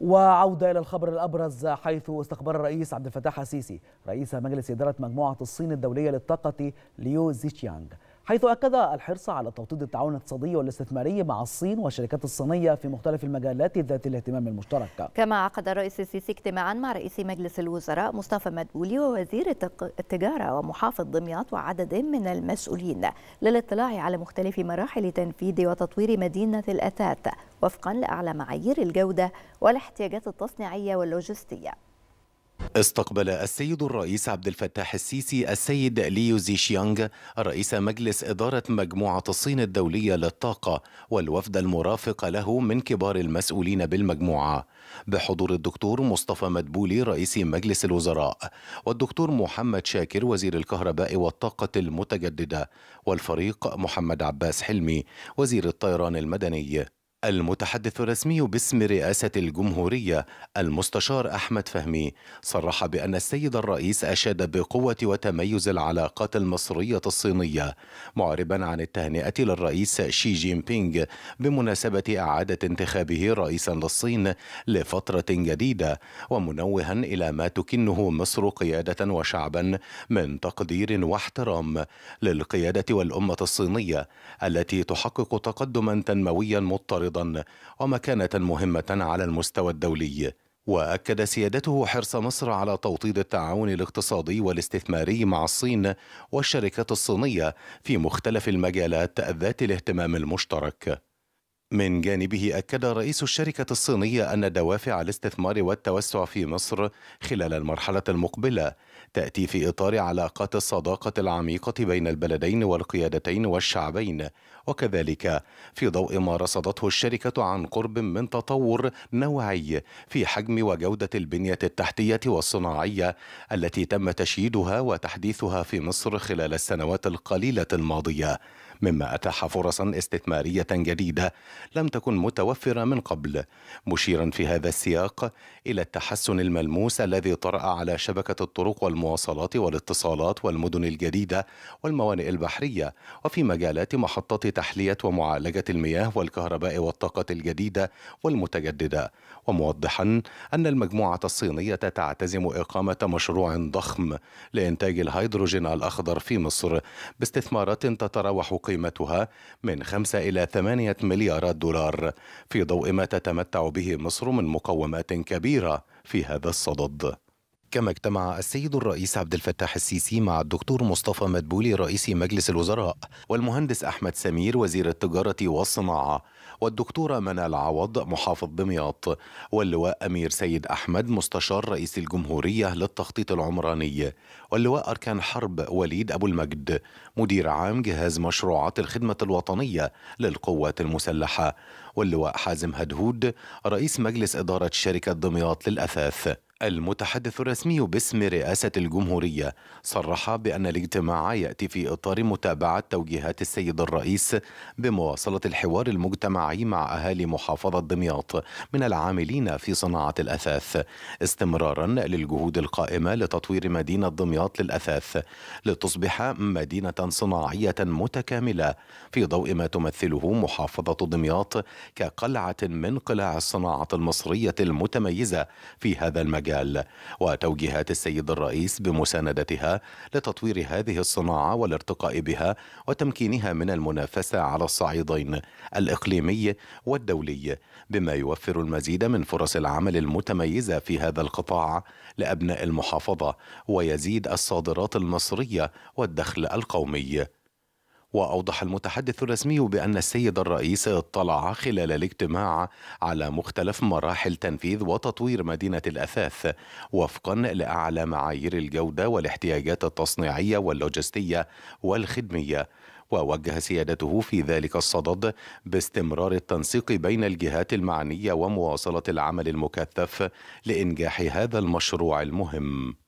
وعودة إلى الخبر الأبرز حيث استقبل الرئيس عبد الفتاح السيسي رئيس مجلس إدارة مجموعة الصين الدولية للطاقة ليو زيشيانغ حيث أكد الحرص على توطيد التعاون الاقتصادي والاستثماري مع الصين والشركات الصينية في مختلف المجالات ذات الاهتمام المشترك كما عقد الرئيس السيسي اجتماعا مع رئيس مجلس الوزراء مصطفى مدبولي ووزير التجارة ومحافظ دمياط وعدد من المسؤولين للاطلاع على مختلف مراحل تنفيذ وتطوير مدينة الأثاث وفقا لأعلى معايير الجودة والاحتياجات التصنيعية واللوجستية استقبل السيد الرئيس عبد الفتاح السيسي السيد ليو زيشيانغ رئيس مجلس إدارة مجموعة الصين الدولية للطاقة والوفد المرافق له من كبار المسؤولين بالمجموعة بحضور الدكتور مصطفى مدبولي رئيس مجلس الوزراء والدكتور محمد شاكر وزير الكهرباء والطاقة المتجددة والفريق محمد عباس حلمي وزير الطيران المدني المتحدث الرسمي باسم رئاسة الجمهورية المستشار أحمد فهمي صرح بأن السيد الرئيس أشاد بقوة وتميز العلاقات المصرية الصينية معربا عن التهنئة للرئيس شي جين بينغ بمناسبة إعادة انتخابه رئيسا للصين لفترة جديدة ومنوها إلى ما تكنه مصر قيادة وشعبا من تقدير واحترام للقيادة والأمة الصينية التي تحقق تقدما تنمويا مضطردا معارضا ومكانه مهمه على المستوى الدولي واكد سيادته حرص مصر على توطيد التعاون الاقتصادي والاستثماري مع الصين والشركات الصينيه في مختلف المجالات ذات الاهتمام المشترك من جانبه أكد رئيس الشركة الصينية أن دوافع الاستثمار والتوسع في مصر خلال المرحلة المقبلة تأتي في إطار علاقات الصداقة العميقة بين البلدين والقيادتين والشعبين وكذلك في ضوء ما رصدته الشركة عن قرب من تطور نوعي في حجم وجودة البنية التحتية والصناعية التي تم تشييدها وتحديثها في مصر خلال السنوات القليلة الماضية مما أتاح فرصا استثمارية جديدة لم تكن متوفرة من قبل مشيرا في هذا السياق إلى التحسن الملموس الذي طرأ على شبكة الطرق والمواصلات والاتصالات والمدن الجديدة والموانئ البحرية وفي مجالات محطات تحلية ومعالجة المياه والكهرباء والطاقة الجديدة والمتجددة وموضحا أن المجموعة الصينية تعتزم إقامة مشروع ضخم لإنتاج الهيدروجين الأخضر في مصر باستثمارات تتراوح قيمتها من 5 إلى 8 مليارات دولار في ضوء ما تتمتع به مصر من مقومات كبيرة في هذا الصدد كما اجتمع السيد الرئيس عبد الفتاح السيسي مع الدكتور مصطفى مدبولي رئيس مجلس الوزراء والمهندس أحمد سمير وزير التجارة والصناعة والدكتورة منال عوض محافظ دمياط واللواء أمير سيد أحمد مستشار رئيس الجمهورية للتخطيط العمراني واللواء أركان حرب وليد أبو المجد مدير عام جهاز مشروعات الخدمة الوطنية للقوات المسلحة واللواء حازم هدهود رئيس مجلس إدارة شركة دمياط للأثاث المتحدث الرسمي باسم رئاسة الجمهورية صرح بأن الاجتماع يأتي في إطار متابعة توجيهات السيد الرئيس بمواصلة الحوار المجتمعي مع أهالي محافظة دمياط من العاملين في صناعة الأثاث استمرارا للجهود القائمة لتطوير مدينة دمياط للأثاث لتصبح مدينة صناعية متكاملة في ضوء ما تمثله محافظة دمياط كقلعة من قلاع الصناعة المصرية المتميزة في هذا المجال المجال وتوجيهات السيد الرئيس بمساندتها لتطوير هذه الصناعة والارتقاء بها وتمكينها من المنافسة على الصعيدين الإقليمي والدولي بما يوفر المزيد من فرص العمل المتميزة في هذا القطاع لأبناء المحافظة ويزيد الصادرات المصرية والدخل القومي وأوضح المتحدث الرسمي بأن السيد الرئيس اطلع خلال الاجتماع على مختلف مراحل تنفيذ وتطوير مدينة الأثاث وفقا لأعلى معايير الجودة والاحتياجات التصنيعية واللوجستية والخدمية ووجه سيادته في ذلك الصدد باستمرار التنسيق بين الجهات المعنية ومواصلة العمل المكثف لإنجاح هذا المشروع المهم